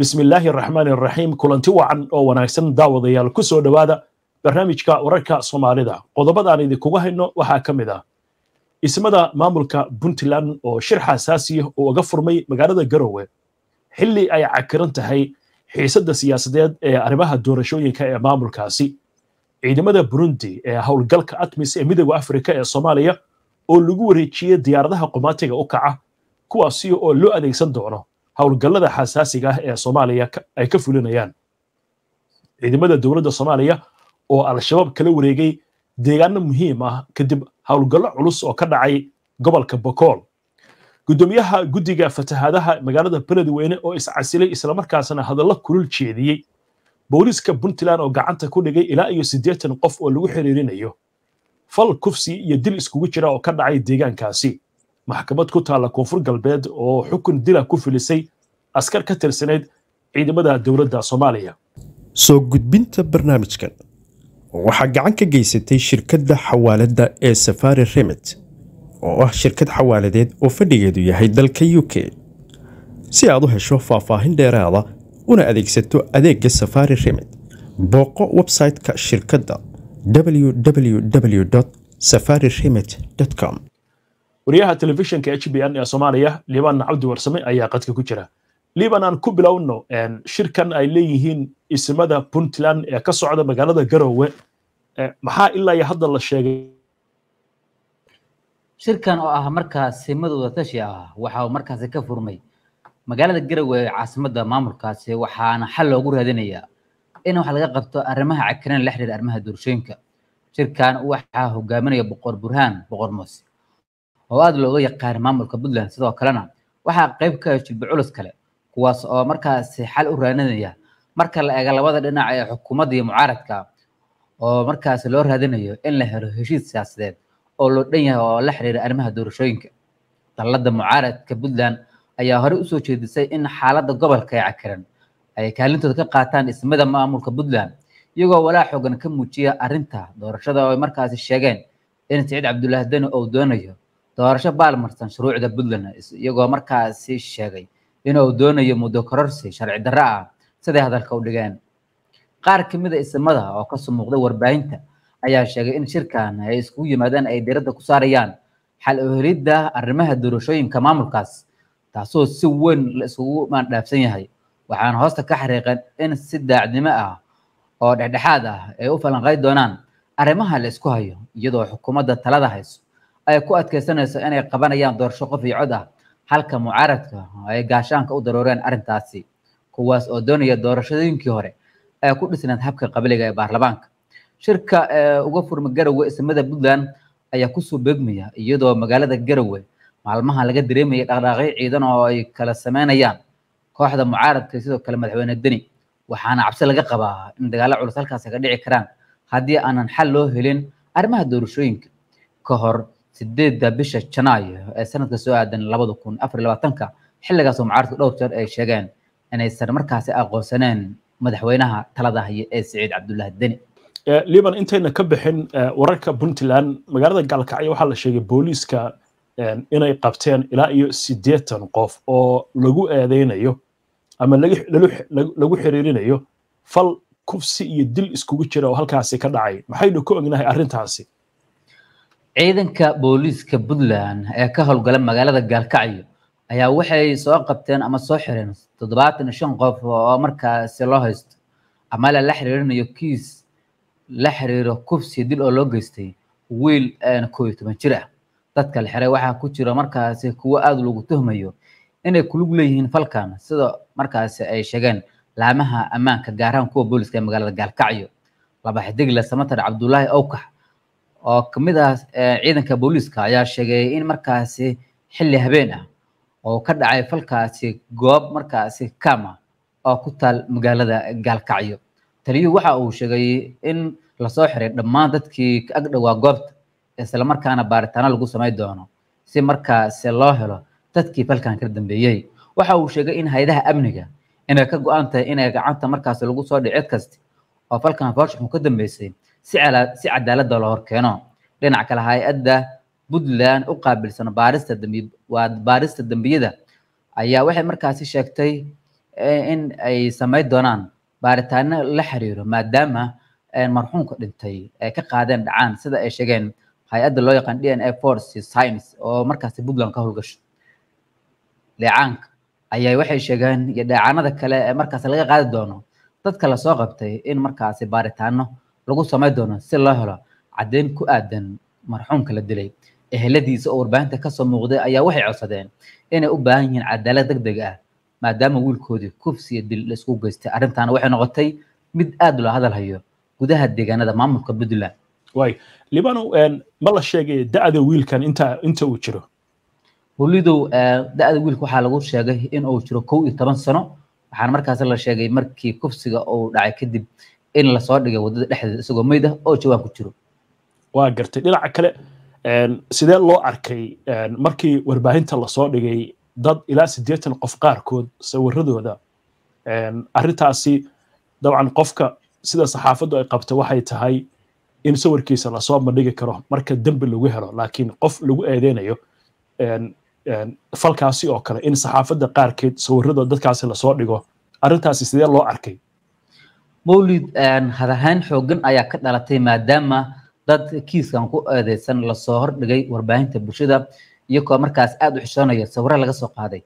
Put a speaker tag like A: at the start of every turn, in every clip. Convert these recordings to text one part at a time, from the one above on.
A: bismi illaahi araxmaan araxiim kulanti wacan oo wanaagsan daawadayaal ku soo dhowaada barnaamijka wararka soomaalida qodobadaan idinkugu hayno waxaa ka mid ah ismada maamulka puntland oo shir xasaasiya ah oo uga furmay magaalada garowe xilli ay cakiran tahay xiisadda siyaasadeed ee arrimaha doorashooyinka ee maamulkaasi ciidamada burundi ee howlgalka atmis ee midowda afrika ee soomaaliya oo lagu wareejiyey diyaaradaha qumaatiga u kaca kuwaasi oo loo adeegsan doono howlgallada xasaasiga ah ee soomaaliya ay ka fulinayaan ciidamada dowladda soomaaliya oo al-shabaab kala wareegay deegaano muhiim ah kadib howlgallo culus oo ka dhacay gobolka bokool guddoomiyaha guddiga fatahaadaha magaalada beledweyne oo iscasilay islamarkaasna hadallo kulul jeediyey booliiska puntland oo gacanta ku dhigay ilaa iyo siddeetan qof oo lagu xiriirinayo fal kufsi iyo dil iskugu jira oo ka dhacay deegaankaasi maxkamad ku taalla koonfur galbeed oo xukun dila ku filisay askar ka tirsanayd ciidamada dowladda soomaaliya soo gudbinta barnaamijkan waxaa gacan ka geysatay shirkadda xawaaladda ee safari remet oo ah shirkad xawaaladeed oo fadhigeedu yahay dalka u k si aad u hesho faahfaahin dheeraada una adeegsato adeegga safari remet booqo websayte shirkadda www safari remet com wariyaha telefishinka h b n ee soomaaliya liibaan cabdi warsame ayaa qadka ku jira liiban aan ku bilowno shirkan ay leeyihiin isimada puntland ee ka socda magaalada garowe e, maxaa ilaa iyo hadda la sheegay
B: shirkan oo ah markaasi madowda wadatashi ah waxa uu markaasi ka furmay magaalada garowe ee caasimadda maamulkaasi waxaana xal loogu raadinayaa in wax laga qabto arrimaha cakiran la xiriira arrimaha doorshooyinka shirkan waxaa hogaaminaya boqor burhaan boqor muuse oo aada looga yaqaan maamulka puntland sidoo kalena waxaa qayb ka ah culus kale kuwaas oo markaasi xal u raadinaya marka la eega labada dhinac ee xukuumadda iyo mucaaradka oo markaasi loo raadinayo in la helo heshiis siyaasadeed oo loo dhan yahay oo la xiriira arrimaha doorashooyinka dallada mucaaradka puntland ayaa horey usoo jeedisay in xaaladda gobolka ee cakiran ay kaalintooda ka qaataan ismada maamulka puntland iyagoo walaa xoogan ka muujiya arrinta doorashada oo ay markaasi sheegeen in siciid cabdulaahi deni uu doonayo doorasho baarlamansan shuruucda puntland iyagoo markaasi sheegay inuu doonayo muddo kororsi sharci darro ah siday hadalka u dhigeen qaar ka mid a ah isimada oo ka sumuuqday warbaahinta ayaa sheegay in shirkan ay isugu yimaadeen ay diiradda ku saarayaan xal u arrimaha doorashooyinka maamulkaas taasoo si weyn la isugu maandhaafsan yahay waxaana hoosta ka xariiqeen in si daacnimo ah oo dhexdhexaad ah ay u falanqay doonaan arrimaha la isku hayo iyadoo xukuumadda talada hayso ay ku adkaysanayso inay qabanayaan doorasho qof iyo cod ah halka mucaaradka ay gaashaanka u darooreen arrintaasi kuwaas oo doonaya doorashooyinkii hore ay ku dhisnayd habka qabiliga ee baarlamaanka shirka ee uga furma garowe ismada puntland ayaa kusoo beegmaya iyadoo magaalada garowe maalmaha laga dareemayay dhaqdhaaqyo ciidan oo ay kala sameynayaan kooxda mucaaradka sidoo kale madaxweyne deni waxaana cabsi laga qabaa in dagaalo culus halkaasi ka dhici karaan haddii aanan xal loo helin arrimaha doorashooyinka ka hor sideeda bisha janaayo ee sanadka soo aadan labada kun afar labaatanka xilligaasoo mucaaradku dhowr jeer ay sheegeen inaysan markaasi aqoonsaneen madaxweynaha talada haya ee siciid cabdullaahi deni
A: eh, liban intayna ka bixin eh, wararka puntland magaalada gaalkacyo waxaa la sheegay booliiska eh, inay qabteen ilaa iyo siddeetan qof oo lagu eedeynayo ama lagu xiriirinayo fal kufsi iyo dil iskugu jira oo halkaasi ka dhacay maxaynu ku ognahay arrintaasi
B: ciidanka booliiska puntland ee ka howlgala magaalada gaalkacyo ayaa waxay soo qabteen ama soo xireen toddobaatan iyo shan qof oo markaasi loo haysto ama la xiriirinayo kiis la xiriiro kufsi dil oo loo geystay wiil koob iyo toban jir ah dadka la xiray waxaa ku jira markaasi kuwo aada lagu tuhmayo inay kulug leeyihiin falkan sida markaasi ay sheegeen laamaha ammaanka gaarahan kuwa booliiska ee magaalada gaalkacyo laba xidig le samatar cabdulaahi owkax oo kamid ah eh, ciidanka booliiska ayaa sheegay in markaasi xilli habeen ah oo ka dhacay falkaasi goob markaasi kama oo ku taal magaalada gaalkacyo taliyuhu waxa uu sheegay in lasoo xiray dhammaan dadkii ka agdhowaa goobta islamarkaana baaritaano lagu samay doono si markaasi loo helo dadkii falkan ka dambeeyey waxa uu sheegay in hay-adaha amniga inay ka go-aan tahay inay gacanta markaasi lagu soo dhici cid kasta oo falkan foorshxun ka dambeysay si cadaaladda loo horkeeno dhinac kale hay-adda puntland u qaabilsan baarista waa baarista dembiyada ayaa waxay markaasi sheegtay eh, in ay samayn doonaan baaritaano la xiriiro maadaama eh, marxuumka dhintay ay eh, ka qaadeen dhacaan sida ay sheegeen hay-adda loo yaqaan d n a force science oo markaasi puntland ka howlgasho dheecaanka ayaa waxay sheegeen iyo dheecaanada kale ee markaasi laga qaadi doono dadka lasoo qabtay in markaasi baaritaano lagu samayn doono si loo helo caddeyn ku aadan marxuumka la dilay eheladiisa oo warbaahinta kasoo muuqday ayaa waxay codsadeen inay u baahan yihiin cadaalad deg deg ah maadaama wiilkoodii kufsiya dil laisku geystay arrintaana waxay noqotay mid aada loo hadal hayo gudaha deegaanada maamulka puntland way libano ma la sheegay da'da wiilkan inta inta uu jiro holidow da-da wiilka waxaa lagu sheegay in uu jiro kow iyo toban sano waxaana markaas la sheegay markii kufsiga uu dhacay kadib in lasoo dhiga wadada dhexdeeda isagoo mayd ah oo jawaan ku jiro waa gartay dhinaca
A: kale sidee loo arkay markii warbaahinta lasoo dhigay dad ilaa sideetan qof qaarkood sawiradooda arintaasi dabcan qofka sida saxaafaddu ay qabto waxay tahay in sawirkiisa lasoo bandhigi karo marka dembi lagu helo laakiin qof lagu eedeynayo falkaasi oo kale in
B: saxaafadda qaarkeed sawirada dadkaasi lasoo dhigo arrintaasi sidee loo arkay mawlid had ahaan xoogan ayaa ka dhalatay maadaama dad kiiskan ku eedeysan lasoo hordhigay warbaahinta bulshada iyagoo markaas aada u xishoonaya sawirro laga soo qaaday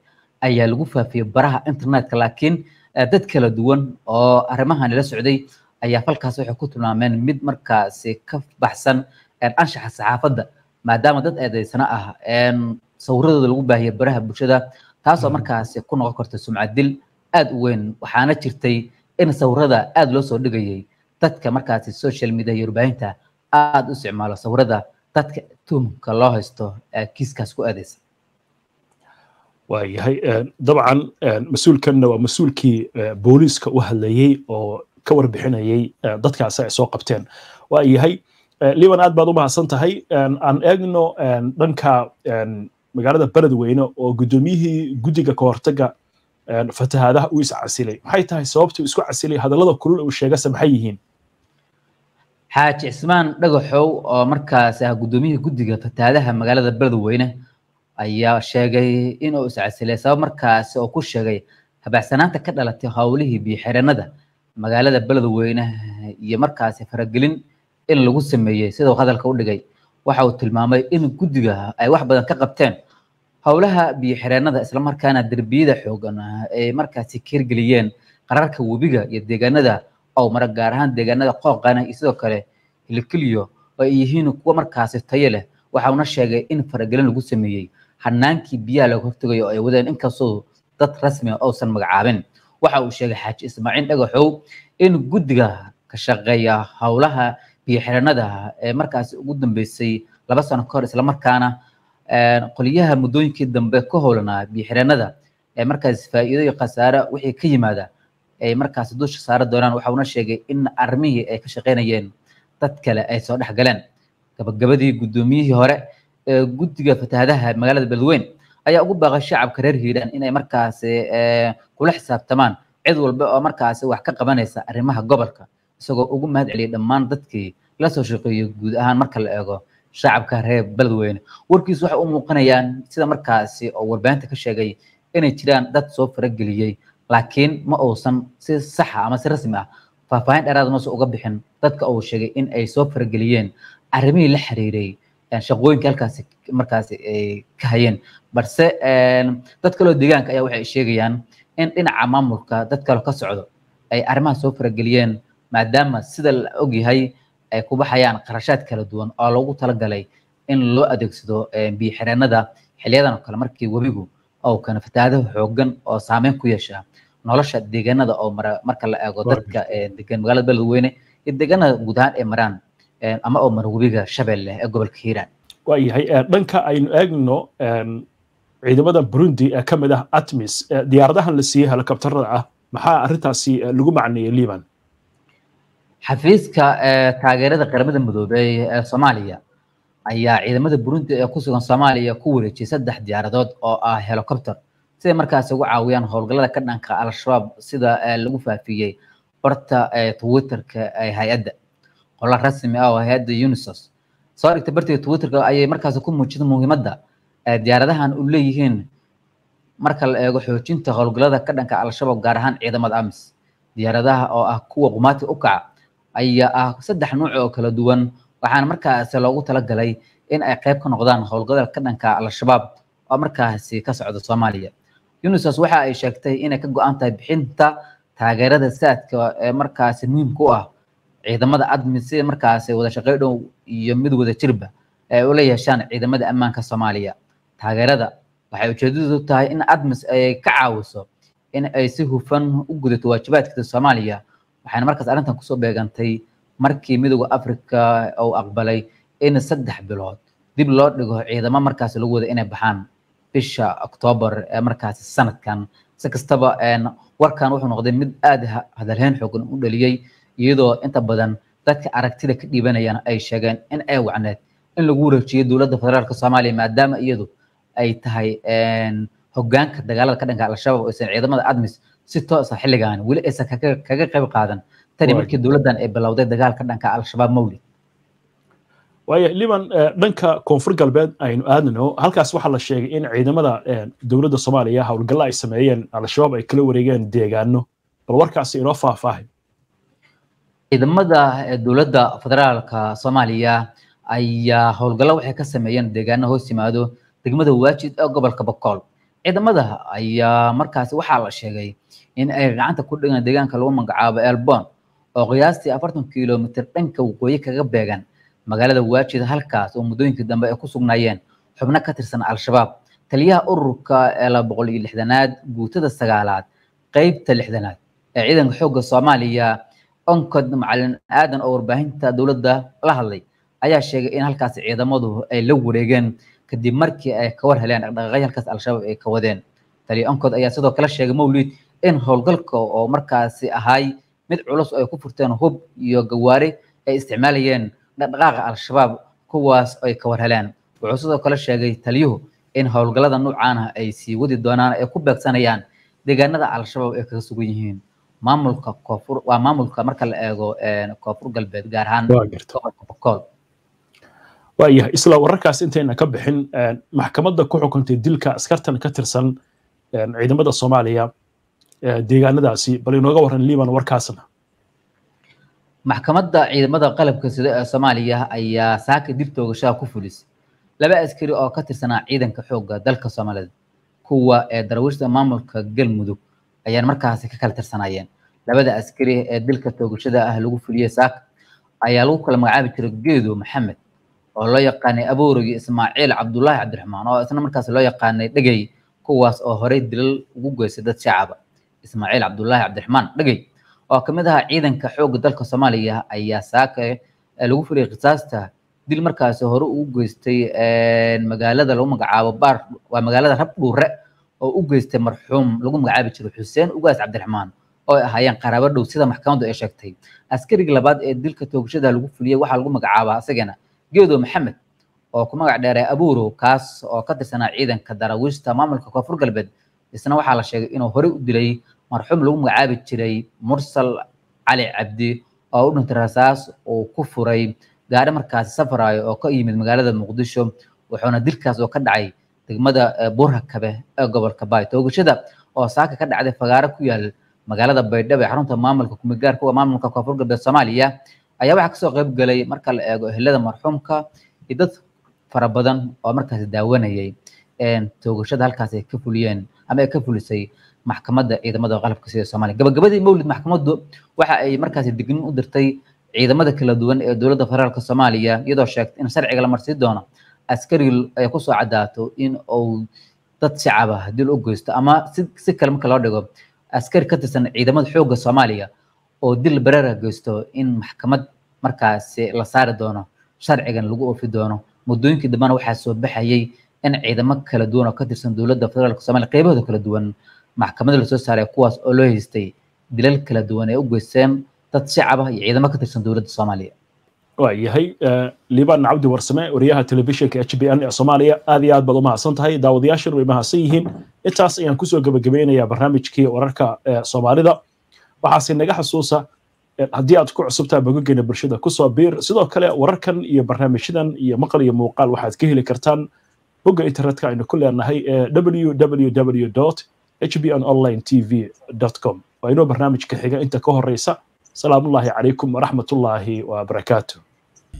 B: ayaa lagu faafiyey baraha internetka laakiin eh, dad kala duwan oo arrimahan la socday ayaa falkaas waxay ku tilmaameen mid markaasi ka baxsan eh, anshaxa saxaafadda maadaama dad eedeysana ah sawiradooda lagu baahiyay baraha bulshada taasoo mm-hmm. markaasi ku noqon karta sumcadil aada u weyn waxaana jirtay in sawirada aad loo soo dhigayay dadka markaasi social media iyo warbaahinta aad u isticmaalo sawirada dadka tuhumka loo haysto kiiskaas ku aadaysa waayahay
A: dabcan mas-uulkanna waa mas-uulkii booliiska u hadlayey oo ka warbixinayay dadkaas ay soo qabteen waayahay liban aad baad u mahadsan tahay aan eegno dhanka magaalada beledweyne oo guddoomiyihii guddiga kahortaga fatahaadaha uu iscasilay maxay tahay sababtuu isku casilay hadallada kulul uu sheegase maxay yihiin
B: xaaji cismaan dhagaxow oo markaas ah guddoomiyihii guddiga fatahaadaha magaalada beledweyne ayaa sheegay inuu iscasilay sabab markaasi oo ku sheegay habaacsanaanta ka dhalatay howlihii biyoxireennada magaalada beledweyne iyo markaasi faragelin in lagu sameeyey sidau hadalka u dhigay waxa uu tilmaamay in guddiga ay wax badan ka qabteen howlaha biyoxireennada islamarkaana derbiyada xoogan ah, ay markaasi keergeliyeen qararka webiga iyo deegaanada owmara gaar ahaan deegaanada qooqana ah, iyo sidoo kale hilkilyo oo ay yihiin kuwa markaasi tayo leh waxauna sheegay in faragelin lagu sameeyey hanaankii biyaha laga hortegayo oo ay wadeen inkastoo dad rasmia ah ousan magacaabin waxa uu sheegay xaaji ismaaciil dhagaxow in guddiga ka shaqeeya howlaha biyo-xireennada ee markaasi ugu dambeysay laba sano kahor islamarkaana qoliyaha muddooyinkii dambe ka howlanaa biyo-xireenada ee markaas faa'iido iyo khasaare wixii ka yimaada ay markaas dusha saara doonaan waxa uuna sheegay in armihii ay ka shaqaynayeen dad kale ay soo dhex galeen gabagabadii guddoomiyihii hore ee guddiga fatahadaha magaalada beledweyn ayaa ugu baaqay shacabka reer hiiraan inay markaasi kula xisaabtamaan cid walba oo markaasi wax ka qabanaysa arrimaha gobolka isagoo ugu mahad celiyay dhammaan dadkii la soo shaqeeyey guud ahaan marka la eego shacabka reer beledweyne warkiisu waxay u muuqanayaan sida markaasi oo warbaahinta ka sheegay inay jiraan dad soo farageliyey laakiin ma uusan si saxa ah ama si rasmi ah faahfaahin dheeraad ah mase uga bixin dadka uu sheegay in ay soo farageliyeen arrimihii la xiriiray shaqooyinka halkaasi markaasi ay ka hayeen balse dad kaloo deegaanka ayaa waxay sheegayaan in dhinaca maamulka dad kaloo ka socdo ay arrimaha soo farageliyeen maadaama sida la og yahay ay ku baxayaan qarashaad kala duwan oo loogu talagalay in loo adeegsado eh, biyo-xireenada xiliyadan oo kale markii webigu oo kana fatahadaha xooggan oo saameyn ku yeesha nolosha deegaanada oo marka la eego dadka eh, degan magaalada beledweyne iyo deegaanada guud ahaan ee maraan eh, ama oo mara webiga shabeelle ee gobolka hiiraan
A: waayahay dhanka aynu eegno ciidamada burundi ee ka mid ah atmis diyaaradahan la siiyey helikobtarada ah maxaa arrintaasi lagu macneeyey liban
B: xafiiska eh, taageerada qaramada madoobey ee eh, soomaaliya ayaa ciidamada burundi ee kusugan soomaaliya ku wareejiyay saddex diyaaradood oo ah helicopter si ay markaasi ugu caawiyaan howlgallada ka dhanka al-shabaab sida eh, lagu faafiyey barta twitterka ee hay-adda qola rasmi ah oo hay-adda unisos soo dhigtay bartiga twitterka ayay markaas ku muujida muhiimadda diyaaradahan u leeyihiin marka la eego xoojinta howlgallada ka dhanka al-shabaab gaar ahaan ciidamada amis diyaaradaha oo ah kuwa qumaati u kaca ayaa ah saddex nuuc oo kala duwan waxaana markaasi loogu talagalay in ay qayb ka noqdaan howlgabal ka dhanka al-shabaab oo markaasi ka socda soomaaliya unisas waxa ay sheegtay inay ka go-an tahay bixinta taageerada saadka ee markaasi muhiimka u ah ciidamada admi si markaasi wada shaqey dhow iyo mid wada jirba ay ula yeeshaan ciidamada ammaanka soomaaliya taageerada waxay ujeedadu tahay in admis ay ka caawiso in ay si hufan u gudato waajibaadkeeda soomaaliya waxayna markaas arrintan kusoo beegantay markii midowda africa uu aqbalay in saddex bilood dib loo dhigo ciidamo markaas lagu wada inay baxaan bisha octoobar ee markaasi sanadkan si kastaba warkan wuxuu noqday mid aad hadalheyn xoogan u dhaliyey iyadoo inta badan dadka aragtida ka dhiibanayana ay sheegeen in ay wacneed in lagu wareejiyey dowladda federaalka soomaaliya maadaama iyadu ay tahay hogaanka dagaalada ka dhanka al-shabaab oysan ciidamada admis si toosa ah xilligaani weli aysan kaga qayb qaadan tani markii dowladdan ay bilowday dagaalka dhanka al-shabaab mawlid
A: waayo liban eh, dhanka koonfur galbeed aynu aadno halkaas waxaa la sheegay in ciidamada eh, dowladda soomaaliya howlgallo ay sameeyeen al-shabaab ay kala wareegeen deegaano bal warkaasi inoo faahfaahay
B: ciidamada eh, dowladda federaalka soomaaliya ayaa howlgallo waxay ka sameeyeen deegaano hoos yimaado degmada waajid ee gobolka bokool ciidamada ayaa markaasi waxaa la sheegay in ay gacanta ku dhigaan deegaanka lagu magacaabo elborn oo qiyaastii afartan kilomitr dhanka waqooyi kaga beegan magaalada waajida halkaas oo muddooyinkii dambe ay ku sugnaayeen xubno ka tirsan al-shabaab taliyaha ururka ee elaa boqol iyo lixdanaad guutada sagaalaad qeybta lixdanaad ee ciidanka xoogga soomaaliya onkod macalin aadan oo warbaahinta dowladda la hadlay ayaa sheegay in halkaasi ciidamadu ay la wareegeen kadib markii ay ka war heleen dhaqdhaqaaqyahalkaas al-shabaab ay ka wadeen taliyaankood ayaa sidoo kale sheegay mawlid in howlgalka oo markaasi ahay mid culus oo ay ku furteen hub iyo gawaari ay isticmaalayeen dhaqdhaqaaqa al-shabaab kuwaas ay ka war heleen wuxuu sidoo kale sheegay taliyuhu in howlgallada noocaan ah ay sii wadi doonaan ay ku beegsanayaan deegaanada al-shabaab ay kaga sugan yihiin maamulka koonfur waa maamulka marka la eego koonfur galbeed gaar ahaan gobolka boqol
A: waayahay isla wararkaas intayna ka bixin eh, maxkamadda ku xukuntay dilka askartan ka tirsan eh, ciidamada soomaaliya eh, deegaanadaasi bal inooga warran liban warkaasna
B: maxkamadda ciidamada qalabka sida ee soomaaliya ayaa saaka dib toogashaha ku fulisay laba askari oo ka tirsanaa ciidanka xooga dalka soomaaliyeed kuwa ee daraawiishta maamulka galmudug ayaan markaasi ka kala tirsanayeen labada askari ee dilka toogashada ah lagu fuliyey saaka ayaa lagu kala magacaabi jiray geedo maxamed oo loo yaqaanay abuurigi ismaaciil cabdulaahi cabdiraxmaan oo isna markaas loo yaqaanay dhegey kuwaas oo horey dilal ugu goysay dad shacaba ismaaciil cabdullaahi cabdiraxmaan dhegey oo ka mid ahaa ciidanka xoogga dalka soomaaliya ayaa saaka eh, lagu furiyay qisaasta dil markaas hore ugu geystay magaalada lagu magacaabo baar waa magaalada rab dhuure oo u geystay marxuum lagu magacaabi jiray xuseen ugaas cabdiraxmaan oo ay ahaayeen qaraabo dhow sida maxkamaddu ay sheegtay askarigii labaad ee dilka toogashada lagu fuliyey waxaa lagu magacaabaa isagana geedow maxamed oo ku magac dheeray abuurow kaas oo ka tirsanaa ciidanka daraawiishta maamulka koonfur galbeed isna waxaa la sheegay inuu horey u dilay marxuum lagu magacaabi jiray mursal cali cabdi oo u dhintay rasaas uu ku furay gaari markaasi safarayo oo ka yimid magaalada muqdisho wuxuuna dilkaas oo ka dhacay degmada eh, burhakabe ee gobolka bay toogashada oo saaka ka dhacday fagaaro ku yaal magaalada baydhabo ee xarunta maamulka kumigaarka maamulka koonfur galbeed soomaaliya ayaa waxaa kasoo qayb galay marka la eego ehlada marxuumka iyo dad fara badan oo markaasi daawanayay toogashada halkaas ay ka fuliyeen ama ay ka fulisay maxkamadda ciidamada qalabka sida soomaaliya gabagabadii mawlid maxkamaddu waxa ay markaasi dignin u dirtay ciidamada kala duwan ee dowladda federaalka soomaaliya iyadoo sheegtay in sharciga la marsiin doono askari ay kusoo caddaato in uu dad shacaba haddii loo goysto ama si si kale marka loo dhigo askari ka tirsan ciidamada xoogga soomaaliya oo dil baraara ah geysto in maxkamad markaasi la saari doono sharcigan lagu oofi doono muddooyinkii dambena waxaa soo baxayay in ciidamo kala duwan oo ka tirsan dowladda federaalka soomaaliya qaybahooda kala duwan maxkamada lasoo saaray kuwaas oo loo haystay dilal kala duwan ee u geysteen dad shacab ah iyo ciidamo ka tirsan dowladda soomaaliya
A: waa yahay eh, liibaan cabdi warsame wariyaha telefishinka h b n ee soomaaliya aad iyo aad baad u mahadsan tahay daawadayaashana way mahadsan yihiin intaas ayaan kusoo gebagabeynayaa barnaamijkii wararka ee eh, soomaalida waxaase naga xasuusa haddii aad ku cusubtaa bogaggeena bulshada kusoo biir sidoo kale wararkan iyo barnaamijyadan iyo maqal iyo muuqaal waxaad ka heli kartaan bogga internetka aynu ku leenahay ee w w w h www n online t v com waa inoo barnaamijka xiga inta ka horeysa salaamullaahi calaykum waraxmatullaahi wabarakaatu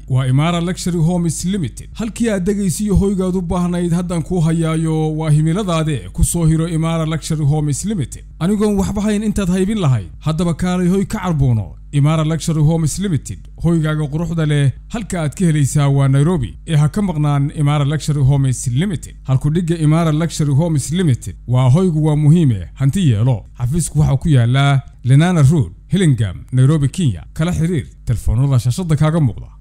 A: waa imaara luxury homes limited halkii aad dhegaysiyo hoygaad u baahnayd haddaan kuu hayaayo waa himiladaade ku soo hiro imaara luxury homes limited anigoon waxba hayn intaad haybin lahayd haddaba kaalay hoy ka carbuuno imaara luxury homes limited hoygaaga quruxda leh halka aad ka helaysaa waa nairobi ee ha ka maqnaan imaara luxury homes limited halkudhigga imaara luxury homes limited waa hoygu waa muhiime hanti yeelo xafiisku waxaa ku yaallaa lenana rood hillingam nairobi kenya kala xiriir telefoonada shaashada kaaga muuqda